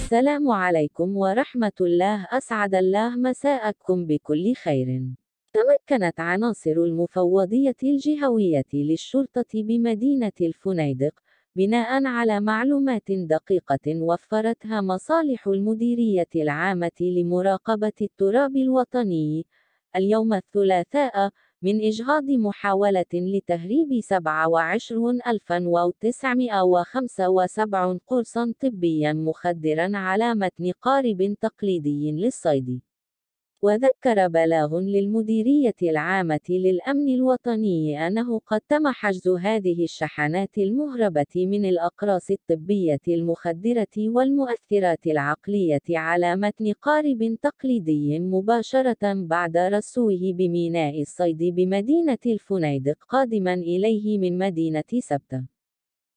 السلام عليكم ورحمة الله أسعد الله مساءكم بكل خير. تمكنت عناصر المفوضية الجهوية للشرطة بمدينة الفنيدق بناء على معلومات دقيقة وفرتها مصالح المديرية العامة لمراقبة التراب الوطني اليوم الثلاثاء من إجهاض محاولة لتهريب 27975 قرصا طبيا مخدرا على متن قارب تقليدي للصيد وذكر بلاغ للمديرية العامة للأمن الوطني أنه قد تم حجز هذه الشحنات المهربة من الأقراص الطبية المخدرة والمؤثرات العقلية على متن قارب تقليدي مباشرة بعد رسوه بميناء الصيد بمدينة الفنيدق قادما إليه من مدينة سبتة.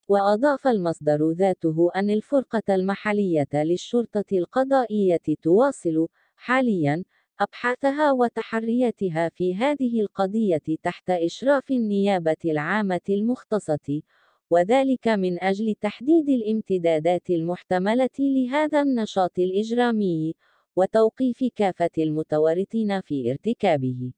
وأضاف المصدر ذاته أن الفرقة المحلية للشرطة القضائية تواصل حاليا أبحاثها وتحرياتها في هذه القضية تحت إشراف النيابة العامة المختصة، وذلك من أجل تحديد الامتدادات المحتملة لهذا النشاط الإجرامي، وتوقيف كافة المتورطين في ارتكابه.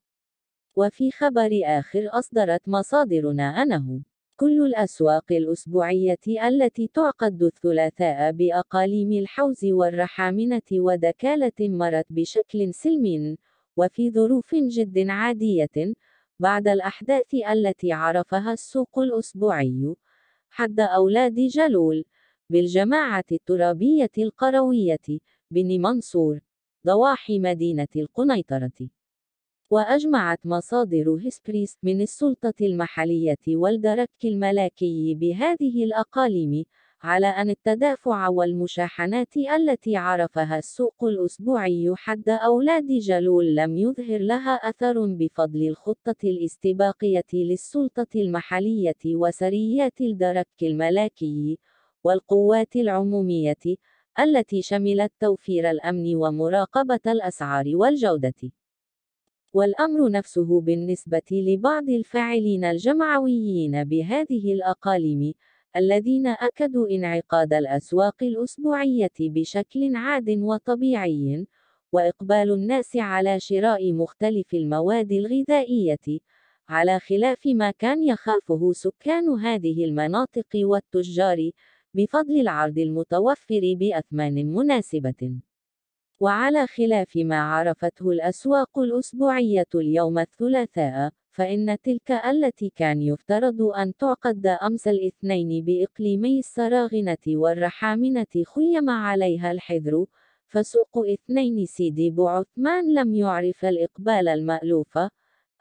وفي خبر آخر أصدرت مصادرنا أنه كل الأسواق الأسبوعية التي تعقد الثلاثاء بأقاليم الحوز والرحامنة ودكالة مرت بشكل سلم، وفي ظروف جد عادية، بعد الأحداث التي عرفها السوق الأسبوعي، حد أولاد جلول، بالجماعة الترابية القروية، بن منصور، ضواحي مدينة القنيطرة. وأجمعت مصادر هيسبريس من السلطة المحلية والدرك الملكي بهذه الأقاليم على أن التدافع والمشاحنات التي عرفها السوق الأسبوعي حد أولاد جلول لم يظهر لها أثر بفضل الخطة الاستباقية للسلطة المحلية وسريات الدرك الملكي والقوات العمومية التي شملت توفير الأمن ومراقبة الأسعار والجودة والأمر نفسه بالنسبة لبعض الفاعلين الجمعويين بهذه الأقاليم الذين أكدوا انعقاد الأسواق الأسبوعية بشكل عاد وطبيعي وإقبال الناس على شراء مختلف المواد الغذائية على خلاف ما كان يخافه سكان هذه المناطق والتجار بفضل العرض المتوفر بأثمان مناسبة وعلى خلاف ما عرفته الأسواق الأسبوعية اليوم الثلاثاء، فإن تلك التي كان يفترض أن تعقد أمس الاثنين بإقليمي السراغنة والرحامنة خيم عليها الحذر، فسوق اثنين سيدي بوعثمان لم يعرف الإقبال المألوف،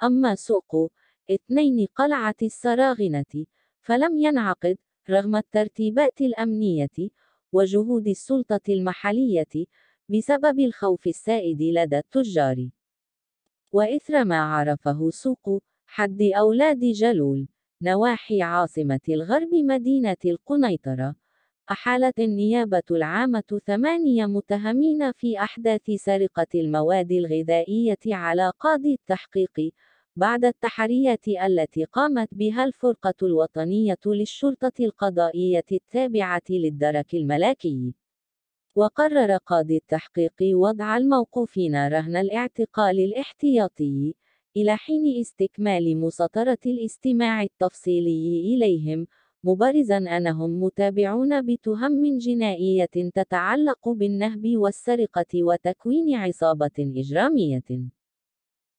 أما سوق اثنين قلعة السراغنة، فلم ينعقد، رغم الترتيبات الأمنية، وجهود السلطة المحلية، بسبب الخوف السائد لدى التجار. وإثر ما عرفه سوق حد أولاد جلول نواحي عاصمة الغرب مدينة القنيطرة أحالت النيابة العامة ثمانية متهمين في أحداث سرقة المواد الغذائية على قاضي التحقيق بعد التحريات التي قامت بها الفرقة الوطنية للشرطة القضائية التابعة للدرك الملكي وقرر قاضي التحقيق وضع الموقوفين رهن الاعتقال الاحتياطي إلى حين استكمال مسطرة الاستماع التفصيلي إليهم، مبرزا أنهم متابعون بتهم جنائية تتعلق بالنهب والسرقة وتكوين عصابة إجرامية.